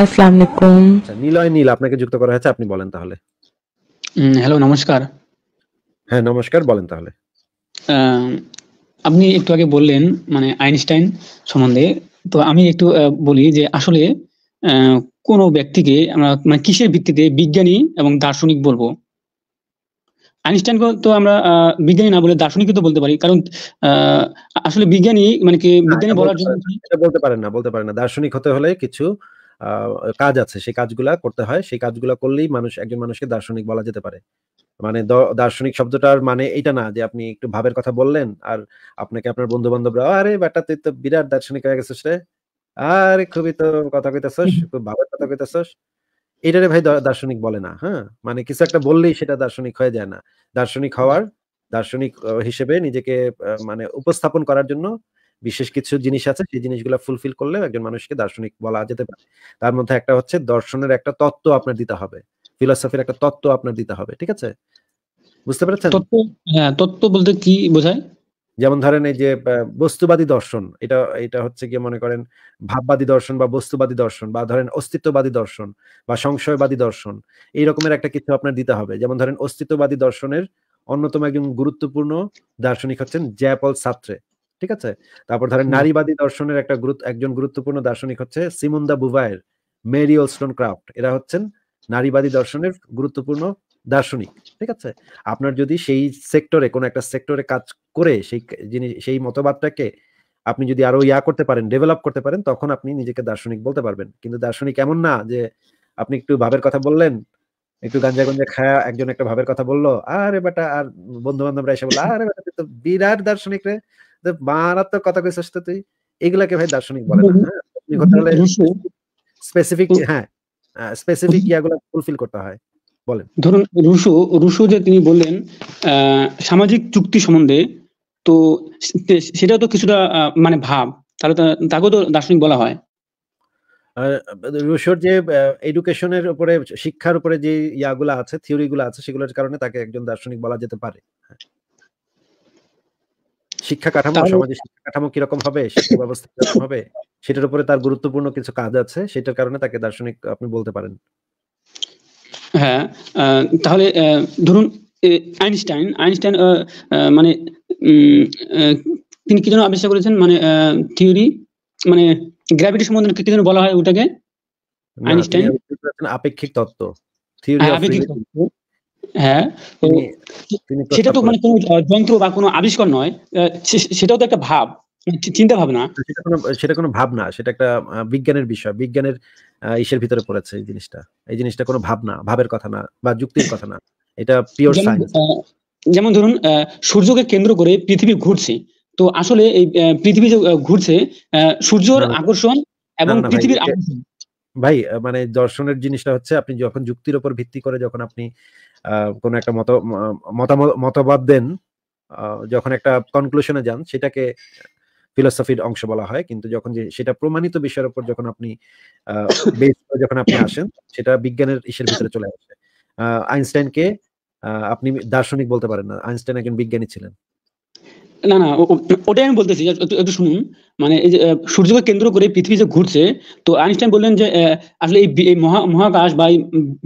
আসসালামু আলাইকুম আচ্ছা, নীল আপনাকে যুক্ত করা হয়েছে আপনি বলেন তাহলে হ্যালো নমস্কার হ্যাঁ নমস্কার বলেন তাহলে আপনি একটু আগে বললেন মানে আইনস্টাইন সম্বন্ধে তো আমি একটু বলি যে আসলে কোনো ব্যক্তিকে আমরা মানে কিসের ভিত্তিতে বিজ্ঞানী এবং দার্শনিক বলবো আইনস্টাইন তো আমরা বিজ্ঞানী না বলে দার্শনিক তো বলতে পারি কারণ আসলে বিজ্ঞানী মানে কি বিজ্ঞানী বলার জন্য বলতে পারেন না বলতে পারেন না দার্শনিক হতে হলে কিছু কাজ আছে সেই কাজগুলো করতে হয় সেই কাজগুলো করলেই মানুষ একজন মানুষকে দার্শনিক বলা যেতে পারে মানে দার্শনিক শব্দটার মানে এটা না যে আপনি একটু ভাবের কথা বললেন আর আপনাকে আপনার বন্ধু বান্ধবরা আরে বেটা তুই তো বিরাট দার্শনিক হয়ে গেছিস রে আরে খুবই তো কথা কইতেছস খুব ভাবের কথা কইতেছস এটারে ভাই দার্শনিক বলে না হ্যাঁ মানে কিছু একটা বললেই সেটা দার্শনিক হয়ে যায় না দার্শনিক হওয়ার দার্শনিক হিসেবে নিজেকে মানে উপস্থাপন করার জন্য বিশেষ কিছু জিনিস আছে সেই জিনিসগুলো ফুলফিল করলে একজন মানুষকে দার্শনিক বলা যেতে পারে তার মধ্যে একটা হচ্ছে দর্শনের একটা তত্ত্ব আপনার দিতে হবে ফিলসফির একটা তত্ত্ব আপনার দিতে হবে ঠিক আছে বুঝতে পেরেছেন তত্ত্ব হ্যাঁ তত্ত্ব বলতে কি বোঝায় যেমন ধরেন এই যে বস্তুবাদী দর্শন এটা এটা হচ্ছে গিয়ে মনে করেন ভাববাদী দর্শন বা বস্তুবাদী দর্শন বা ধরেন অস্তিত্ববাদী দর্শন বা সংশয়বাদী দর্শন এই রকমের একটা কিছু আপনার দিতে হবে যেমন ধরেন অস্তিত্ববাদী দর্শনের অন্যতম একজন গুরুত্বপূর্ণ দার্শনিক হচ্ছেন জ্যাপল সাত্রে ঠিক আছে তারপর ধরেন নারীবাদী দর্শনের একটা গুরুত্ব একজন গুরুত্বপূর্ণ দার্শনিক হচ্ছে সিমুন্দা বুভায়ের মেরি ওলস্টন ক্রাফট এরা হচ্ছেন নারীবাদী দর্শনের গুরুত্বপূর্ণ দার্শনিক ঠিক আছে আপনার যদি সেই সেক্টরে কোন একটা সেক্টরে কাজ করে সেই জিনিস সেই মতবাদটাকে আপনি যদি আরো ইয়া করতে পারেন ডেভেলপ করতে পারেন তখন আপনি নিজেকে দার্শনিক বলতে পারবেন কিন্তু দার্শনিক এমন না যে আপনি একটু ভাবের কথা বললেন একটু গাঞ্জা গঞ্জা খায়া একজন একটা ভাবের কথা বললো আরে বেটা আর বন্ধু বান্ধবরা এসে বললো আরে বেটা তো বিরাট দার্শনিক রে মারাত্মক কথা কইছিস তো তুই এগুলাকে ভাই দার্শনিক বলে না স্পেসিফিক হ্যাঁ স্পেসিফিক ইয়াগুলো ফুলফিল করতে হয় বলেন ধরুন রুশু রুশু যে তিনি বললেন সামাজিক চুক্তি সম্বন্ধে তো সেটাও তো কিছুটা মানে ভাব তাহলে তাকেও তো দার্শনিক বলা হয় রুশোর যে এডুকেশনের উপরে শিক্ষার উপরে যে ইয়াগুলো আছে থিওরিগুলো আছে সেগুলোর কারণে তাকে একজন দার্শনিক বলা যেতে পারে হ্যাঁ। শিক্ষা কাঠামো সমাজের শিক্ষা কাঠামো কিরকম হবে শিক্ষা ব্যবস্থা কিরকম হবে সেটার উপরে তার গুরুত্বপূর্ণ কিছু কাজ আছে সেটার কারণে তাকে দার্শনিক আপনি বলতে পারেন হ্যাঁ তাহলে ধরুন আইনস্টাইন আইনস্টাইন মানে তিনি কি যেন আবিষ্কার করেছেন মানে থিওরি মানে গ্র্যাভিটি সম্বন্ধে কি যেন বলা হয় ওটাকে আইনস্টাইন আপেক্ষিক তত্ত্ব থিওরি হ্যাঁ, অফ হ্যাঁ সেটা তো মানে কোনো যন্ত্র বা কোনো আবিষ্কার নয় সেটাও তো একটা ভাব মানে চিন্তা ভাবনা সেটা কোনো সেটা কোনো ভাবনা সেটা একটা বিজ্ঞানের বিষয় বিজ্ঞানের ইসের ভিতরে পড়েছে এই জিনিসটা এই জিনিসটা কোনো ভাবনা ভাবের কথা না বা যুক্তির কথা না এটা পিওর সায়েন্স যেমন ধরুন সূর্যকে কেন্দ্র করে পৃথিবী ঘুরছে তো আসলে এই পৃথিবী যে ঘুরছে সূর্যর আকর্ষণ এবং পৃথিবীর আকর্ষণ ভাই মানে দর্শনের জিনিসটা হচ্ছে আপনি যখন যুক্তির উপর ভিত্তি করে যখন আপনি কোন একটা মত মতামত মতবাদ দেন যখন একটা কনক্লুশনে যান সেটাকে ফিলোসফির অংশ বলা হয় কিন্তু যখন যে সেটা প্রমাণিত বিষয়ের উপর যখন আপনি যখন আপনি আসেন সেটা বিজ্ঞানের ইসের ভিতরে চলে আসে আইনস্টাইনকে আপনি দার্শনিক বলতে পারেন না আইনস্টাইন একজন বিজ্ঞানী ছিলেন না না ওটাই আমি বলতেছি একটু শুনুন মানে এই যে সূর্যকে কেন্দ্র করে পৃথিবী যে ঘুরছে তো আইনস্টাইন বললেন যে আসলে এই মহা মহাকাশ বা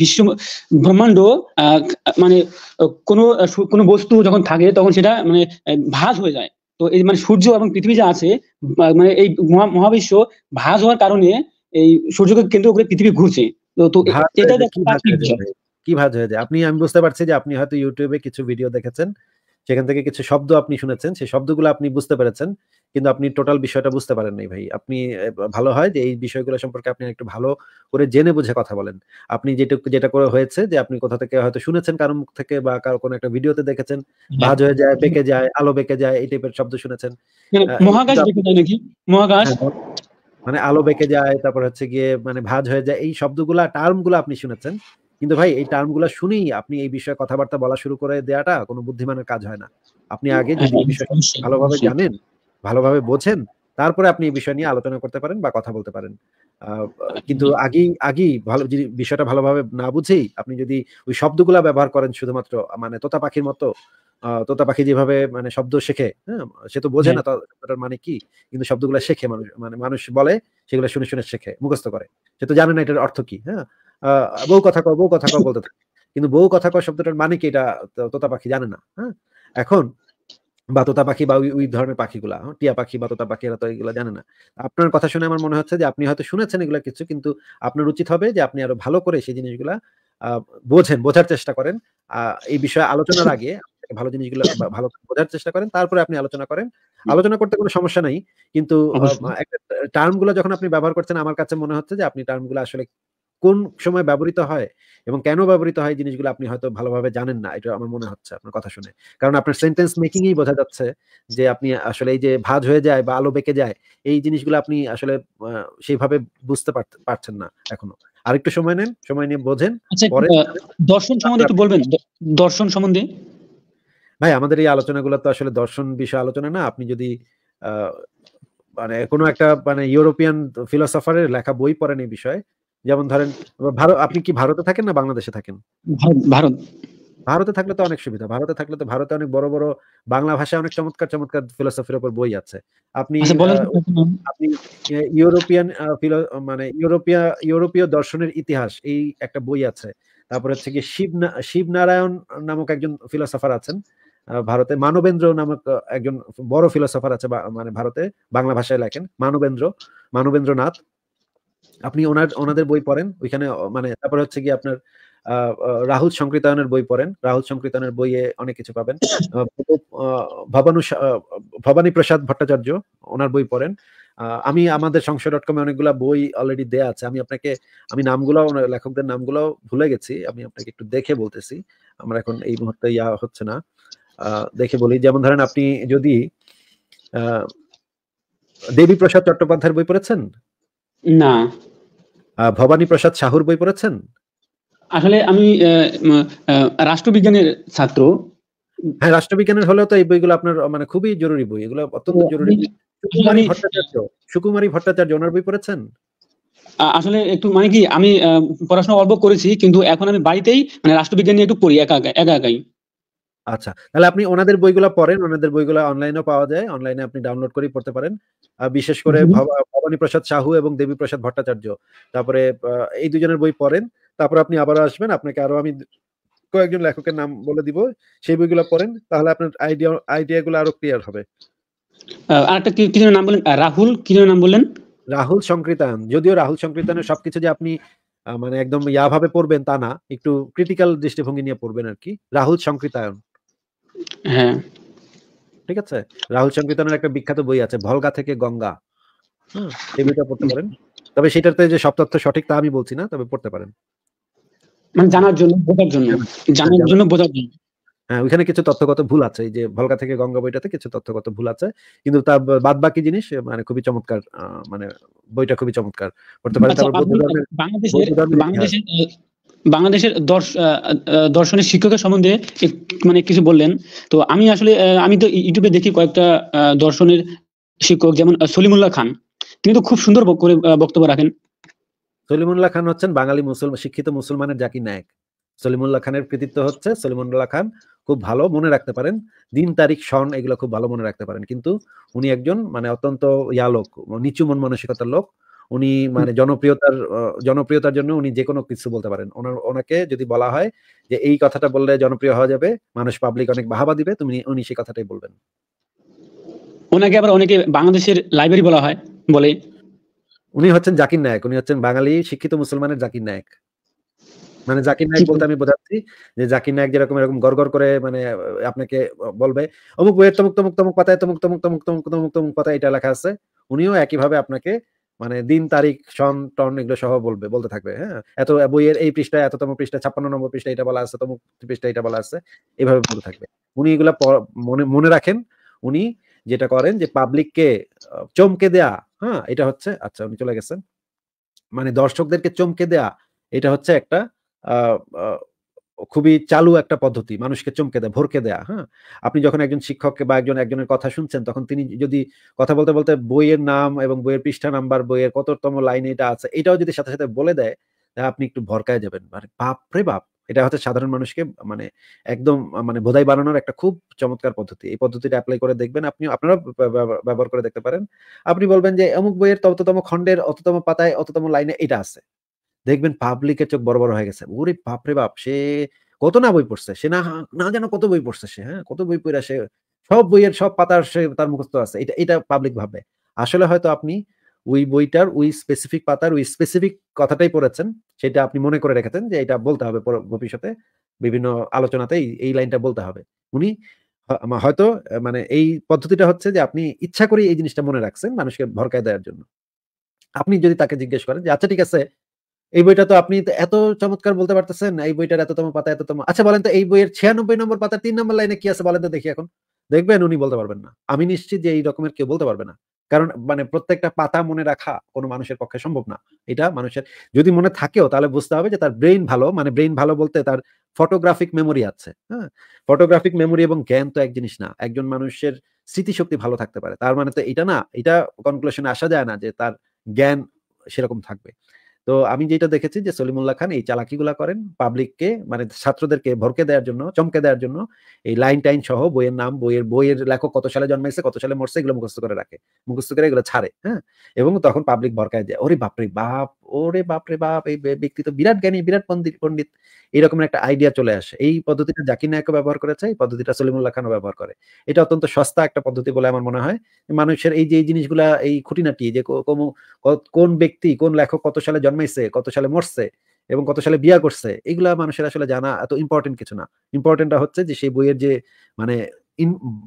বিশ্ব ব্রহ্মাণ্ড মানে কোনো কোনো বস্তু যখন থাকে তখন সেটা মানে ভাজ হয়ে যায় তো এই মানে সূর্য এবং পৃথিবী যা আছে মানে এই মহাবিশ্ব ভাজ হওয়ার কারণে এই সূর্যকে কেন্দ্র করে পৃথিবী ঘুরছে তো এটা কি ভাজ হয়ে যায় আপনি আমি বুঝতে পারছি যে আপনি হয়তো ইউটিউবে কিছু ভিডিও দেখেছেন সেখান থেকে কিছু শব্দ আপনি শুনেছেন সেই শব্দগুলো আপনি বুঝতে পেরেছেন কিন্তু আপনি টোটাল বিষয়টা বুঝতে পারেন নাই ভাই আপনি ভালো হয় যে এই বিষয়গুলো সম্পর্কে আপনি একটু ভালো করে জেনে বুঝে কথা বলেন আপনি যেটা যেটা করে হয়েছে যে আপনি কোথা থেকে হয়তো শুনেছেন কারো মুখ থেকে বা কারো কোনো একটা ভিডিওতে দেখেছেন ভাজ হয়ে যায় বেঁকে যায় আলো বেঁকে যায় এই টাইপের শব্দ শুনেছেন হ্যাঁ, হ্যাঁ। মানে আলো বেঁকে যায় তারপর হচ্ছে গিয়ে মানে ভাজ হয়ে যায় এই শব্দগুলা টার্মগুলো আপনি শুনেছেন কিন্তু ভাই এই টার্মগুলো শুনেই আপনি এই বিষয়ে কথাবার্তা বলা শুরু করে দেওয়াটা কোনো বুদ্ধিমানের কাজ হয় না আপনি আগে যদি হ্যাঁ, বিষয়টা ভালোভাবে জানেন ভালোভাবে বোঝেন তারপরে আপনি এই বিষয় নিয়ে আলোচনা করতে পারেন বা কথা বলতে পারেন কিন্তু আগেই আগেই ভালো যদি বিষয়টা ভালোভাবে না বুঝেই আপনি যদি ওই শব্দগুলা ব্যবহার করেন শুধুমাত্র মানে তোতা পাখির মতো তোতা পাখি যেভাবে মানে শব্দ শেখে হ্যাঁ সে তো বোঝে হ্যাঁ। না তার মানে কি কিন্তু শব্দগুলা শেখে মানুষ মানে মানুষ বলে সেগুলো শুনে শুনে শেখে মুখস্থ করে সে তো জানে না এটার অর্থ কি হ্যাঁ বউ কথা কও বউ কথা কও বলতে থাকে কিন্তু বউ কথা কয় শব্দটার মানে কি এটা তোতা পাখি জানে না হ্যাঁ এখন বা তোতা পাখি বা ওই ধরনের পাখিগুলা হ্যাঁ? টিয়া পাখি বা তোতা পাখি এরা তো এগুলো জানে না আপনার কথা শুনে আমার মনে হচ্ছে যে আপনি হয়তো শুনেছেন এগুলা কিছু কিন্তু আপনার উচিত হবে যে আপনি আরো ভালো করে সেই জিনিসগুলা বোঝেন বোঝার চেষ্টা করেন এই বিষয়ে আলোচনার আগে ভালো জিনিসগুলো ভালো বোঝার চেষ্টা করেন তারপরে আপনি আলোচনা করেন আলোচনা করতে কোনো সমস্যা নাই কিন্তু টার্মগুলো যখন আপনি ব্যবহার করছেন আমার কাছে মনে হচ্ছে যে আপনি টার্মগুলো আসলে কোন সময় ব্যবহৃত হয় এবং কেন ব্যবহৃত হয় জিনিসগুলো আপনি হয়তো ভালোভাবে জানেন না এটা আমার মনে হচ্ছে আপনার কথা শুনে কারণ আপনার সেন্টেন্স মেকিং এই বোঝা যাচ্ছে যে আপনি আসলে এই যে ভাজ হয়ে যায় বা আলো বেঁকে যায় এই জিনিসগুলো আপনি আসলে সেইভাবে বুঝতে পারছেন না এখনো আরেকটু সময় নেন সময় নিয়ে বোঝেন আচ্ছা, পরে দর্শন সম্বন্ধে একটু বলবেন দর্শন সম্বন্ধে ভাই আমাদের এই আলোচনাগুলো তো আসলে দর্শন বিষয় আলোচনা না আপনি যদি মানে কোনো একটা মানে ইউরোপিয়ান ফিলোসফারের লেখা বই পড়েন এই বিষয়ে যেমন ধরেন ভারত আপনি কি ভারতে থাকেন না বাংলাদেশে থাকেন ভারত ভারতে থাকলে তো অনেক সুবিধা ভারতে থাকলে তো ভারতে অনেক বড় বড় বাংলা ভাষায় অনেক চমৎকার চমৎকার ফিলোসফির উপর বই আছে আপনি আচ্ছা, আপনি ইউরোপিয়ান মানে ইউরোপিয়া ইউরোপীয় দর্শনের ইতিহাস এই একটা বই আছে তারপর হচ্ছে কি শিব শিবনারায়ণ নামক একজন ফিলোসফার আছেন ভারতে মানবেন্দ্র নামক একজন বড় ফিলোসফার আছে মানে ভারতে বাংলা ভাষায় লেখেন মানবেন্দ্র মানবেন্দ্রনাথ আপনি ওনার ওনাদের বই পড়েন ওইখানে মানে তারপরে হচ্ছে কি আপনার রাহুল সংকৃতায়নের বই পড়েন রাহুল সংকৃতায়নের বইয়ে অনেক কিছু পাবেন ভবানু ভবানী প্রসাদ ভট্টাচার্য ওনার বই পড়েন আমি আমাদের সংসার ডট কমে অনেকগুলো বই অলরেডি দেয়া আছে আমি আপনাকে আমি নামগুলো লেখকদের নামগুলো ভুলে গেছি আমি আপনাকে একটু দেখে বলতেছি আমরা এখন এই মুহূর্তে ইয়া হচ্ছে না দেখে বলি যেমন ধরেন আপনি যদি দেবী প্রসাদ চট্টোপাধ্যায়ের বই পড়েছেন না ভবানী প্রসাদ সাহুর বই পড়েছেন আসলে আমি রাষ্ট্রবিজ্ঞানের ছাত্র হ্যাঁ রাষ্ট্রবিজ্ঞানের হলেও তো এই বইগুলো আপনার মানে খুবই জরুরি বই এগুলো অত্যন্ত জরুরি সুকুমারী মানে- ভট্টাচার্য সুকুমারী ভট্টাচার্য ওনার বই পড়েছেন আসলে একটু মানে কি আমি পড়াশোনা অল্প করেছি কিন্তু এখন আমি বাড়িতেই মানে রাষ্ট্রবিজ্ঞান নিয়ে একটু পড়ি একা একা একাই আচ্ছা তাহলে আপনি ওনাদের বইগুলো পড়েন ওনাদের বইগুলো অনলাইনেও পাওয়া যায় অনলাইনে আপনি ডাউনলোড করেই পড়তে পারেন বিশেষ করে ভবানী প্রসাদ সাহু এবং দেবী প্রসাদ ভট্টাচার্য তারপরে এই দুজনের বই পড়েন তারপর আপনি আবার আসবেন আপনাকে আরো আমি কয়েকজন লেখকের নাম বলে দিব সেই বইগুলো পড়েন তাহলে আপনার আইডিয়া আইডিয়াগুলো গুলো আরো ক্লিয়ার হবে আরেকটা কি কি নাম বলেন রাহুল কি নাম বলেন রাহুল সংকৃতায়ন যদিও রাহুল সংকৃতায়নের সবকিছু যে আপনি মানে একদম ইয়া ভাবে পড়বেন তা না একটু ক্রিটিক্যাল দৃষ্টিভঙ্গি নিয়ে পড়বেন আর কি রাহুল সংকৃতায়ন হ্যাঁ ঠিক আছে রাহুল সংকীর্তনের একটা বিখ্যাত বই আছে ভলগা থেকে গঙ্গা এই পড়তে পারেন তবে সেটাতে যে সব তথ্য সঠিক তা আমি বলছি না তবে পড়তে পারেন মানে জানার জন্য বোঝার জন্য হ্যাঁ। জানার জন্য বোঝার জন্য হ্যাঁ ওইখানে কিছু তথ্যগত ভুল আছে এই যে ভলকা থেকে গঙ্গা বইটাতে কিছু তথ্যগত ভুল আছে কিন্তু তার বাদ বাকি জিনিস মানে খুবই চমৎকার মানে বইটা খুবই চমৎকার করতে পারে আচ্ছা, বাংলাদেশের বাংলাদেশের দর্শনের শিক্ষকের সম্বন্ধে মানে কিছু বললেন তো আমি আসলে আমি তো ইউটিউবে দেখি কয়েকটা দর্শনের শিক্ষক যেমন সলিমুল্লাহ খান তিনি তো খুব সুন্দর করে বক্তব্য রাখেন সলিমুল্লাহ খান হচ্ছেন বাঙালি মুসলমান শিক্ষিত মুসলমানের জাকি নায়ক সলিমুল্লাহ খানের কৃতিত্ব হচ্ছে সলিমুল্লাহ খান খুব ভালো মনে রাখতে পারেন দিন তারিখ সন এগুলো খুব ভালো মনে রাখতে পারেন কিন্তু উনি একজন মানে অত্যন্ত ইয়ালোক নিচু মন মানসিকতার লোক উনি মানে জনপ্রিয়তার জনপ্রিয়তার জন্য উনি যে কোনো কিছু বলতে পারেন ওনার ওনাকে যদি বলা হয় যে এই কথাটা বললে জনপ্রিয় হওয়া যাবে মানুষ পাবলিক অনেক বাহাবা দিবে তুমি উনি সেই কথাটাই বলবেন ওনাকে আবার অনেকে বাংলাদেশের লাইব্রেরি বলা হয় বলে উনি হচ্ছেন জাকির নায়ক উনি হচ্ছেন বাঙালি শিক্ষিত মুসলমানের জাকির নায়ক মানে জাকির নায়ক বলতে আমি বোঝাচ্ছি যে জাকির নায়ক যেরকম এরকম গড় করে মানে আপনাকে বলবে অমুক বইয়ের তমুক তমুক তমুক পাতায় তমুক তমুক তমুক তমুক তমুক তমুক পাতায় এটা লেখা আছে উনিও একইভাবে আপনাকে মানে দিন তারিখ সন টন এগুলো সহ বলবে বলতে থাকবে হ্যাঁ এত বইয়ের এই পৃষ্ঠায় এততম পৃষ্ঠা ছাপ্পান্ন নম্বর পৃষ্ঠা এটা বলা আছে তম পৃষ্ঠা এটা বলা আছে এভাবে বলতে থাকবে উনি এগুলা মনে মনে রাখেন উনি যেটা করেন যে পাবলিককে চমকে দেয়া হ্যাঁ এটা হচ্ছে আচ্ছা উনি চলে গেছেন মানে দর্শকদেরকে চমকে দেয়া এটা হচ্ছে একটা খুবই চালু একটা পদ্ধতি মানুষকে চমকে দেয় ভরকে দেয়া হ্যাঁ আপনি যখন একজন শিক্ষককে বা একজন একজনের কথা শুনছেন তখন তিনি যদি কথা বলতে বলতে বইয়ের নাম এবং বইয়ের পৃষ্ঠা নাম্বার বইয়ের কততম লাইন এটা আছে এটাও যদি সাথে সাথে বলে দেয় আপনি একটু ভরকায় যাবেন মানে বাপ রে বাপ এটা হচ্ছে সাধারণ মানুষকে মানে একদম মানে বোধাই বানানোর একটা খুব চমৎকার পদ্ধতি এই পদ্ধতিটা অ্যাপ্লাই করে দেখবেন আপনি আপনারা ব্যবহার করে দেখতে পারেন আপনি বলবেন যে অমুক বইয়ের ততম খণ্ডের অততম পাতায় অততম লাইনে এটা আছে দেখবেন পাবলিকের চোখ বড় বড় হয়ে গেছে ওরে বাপ রে বাপ সে কত না বই পড়ছে সে না না যেন কত বই পড়ছে সে হ্যাঁ কত বই পড়া সে সব বইয়ের সব পাতার সে তার মুখস্থ আছে এটা এটা পাবলিক ভাবে আসলে হয়তো আপনি ওই বইটার ওই স্পেসিফিক পাতার ওই স্পেসিফিক কথাটাই পড়েছেন সেটা আপনি মনে করে রেখেছেন যে এটা বলতে হবে ভবিষ্যতে বিভিন্ন আলোচনাতে এই লাইনটা বলতে হবে উনি হয়তো মানে এই পদ্ধতিটা হচ্ছে যে আপনি ইচ্ছা করে এই জিনিসটা মনে রাখছেন মানুষকে ভরকায় দেওয়ার জন্য আপনি যদি তাকে জিজ্ঞেস করেন যে আচ্ছা ঠিক আছে এই বইটা তো আপনি এত চমৎকার বলতে পারতেছেন এই বইটার এততম পাতা এততম আচ্ছা বলেন তো এই বইয়ের ছিয়ানব্বই নম্বর পাতা তিন নম্বর লাইনে কি আছে বলেন তো দেখি এখন দেখবেন উনি বলতে পারবেন না আমি নিশ্চিত যে এই রকমের কেউ বলতে পারবে না কারণ মানে প্রত্যেকটা পাতা মনে রাখা কোনো মানুষের পক্ষে সম্ভব না এটা মানুষের যদি মনে থাকেও তাহলে বুঝতে হবে যে তার ব্রেইন ভালো মানে ব্রেইন ভালো বলতে তার ফটোগ্রাফিক মেমোরি আছে হ্যাঁ ফটোগ্রাফিক মেমোরি এবং জ্ঞান তো এক জিনিস না একজন মানুষের স্মৃতিশক্তি ভালো থাকতে পারে তার মানে তো এটা না এটা কনক্লুশনে আসা যায় না যে তার জ্ঞান সেরকম থাকবে তো আমি যেটা দেখেছি যে সলিমুল্লাহ খান এই চালাকিগুলা করেন পাবলিককে মানে ছাত্রদেরকে ভরকে দেওয়ার জন্য চমকে দেওয়ার জন্য এই লাইন টাইন সহ বইয়ের নাম বইয়ের বইয়ের লেখক কত সালে জন্মাইছে কত সালে মরছে এগুলো মুখস্থ করে রাখে মুখস্থ করে এগুলো ছাড়ে হ্যাঁ এবং তখন পাবলিক ভরকায় দেয় ওরে বাপরে বাপ ওরে বাপরে বাপ এই ব্যক্তি তো বিরাট জ্ঞানী বিরাট পন্ডিত পন্ডিত এইরকম একটা আইডিয়া চলে আসে এই পদ্ধতিটা জাকির নায়কও ব্যবহার করেছে এই পদ্ধতিটা সলিমুল্লাহ খানও ব্যবহার করে এটা অত্যন্ত সস্তা একটা পদ্ধতি বলে আমার মনে হয় মানুষের এই যে এই জিনিসগুলা এই খুঁটিনাটি যে কোন ব্যক্তি কোন লেখক কত সালে জন্মাইছে কত সালে মরছে এবং কত সালে বিয়া করছে এগুলা মানুষের আসলে জানা এত ইম্পর্টেন্ট কিছু না ইম্পর্টেন্টটা হচ্ছে যে সেই বইয়ের যে মানে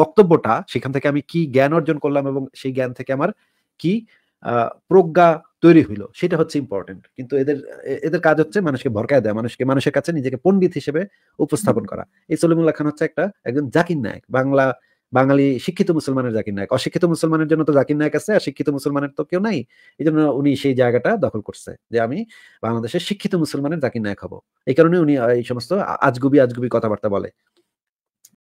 বক্তব্যটা সেখান থেকে আমি কি জ্ঞান অর্জন করলাম এবং সেই জ্ঞান থেকে আমার কি প্রজ্ঞা তৈরি হইলো সেটা হচ্ছে ইম্পর্টেন্ট কিন্তু এদের এদের কাজ হচ্ছে মানুষকে ভরকায় দেয় মানুষকে মানুষের কাছে নিজেকে পণ্ডিত হিসেবে উপস্থাপন করা এই সলিমুল্লাহ খান হচ্ছে একটা একজন জাকির নায়ক বাংলা বাঙালি শিক্ষিত মুসলমানের জাকির নায়ক অশিক্ষিত মুসলমানের জন্য তো জাকির নায়ক আছে আর শিক্ষিত মুসলমানের তো কেউ নাই এই জন্য উনি সেই জায়গাটা দখল করছে যে আমি বাংলাদেশের শিক্ষিত মুসলমানের জাকির নায়ক হবো এই কারণে উনি এই সমস্ত আজগুবি আজগুবি কথাবার্তা বলে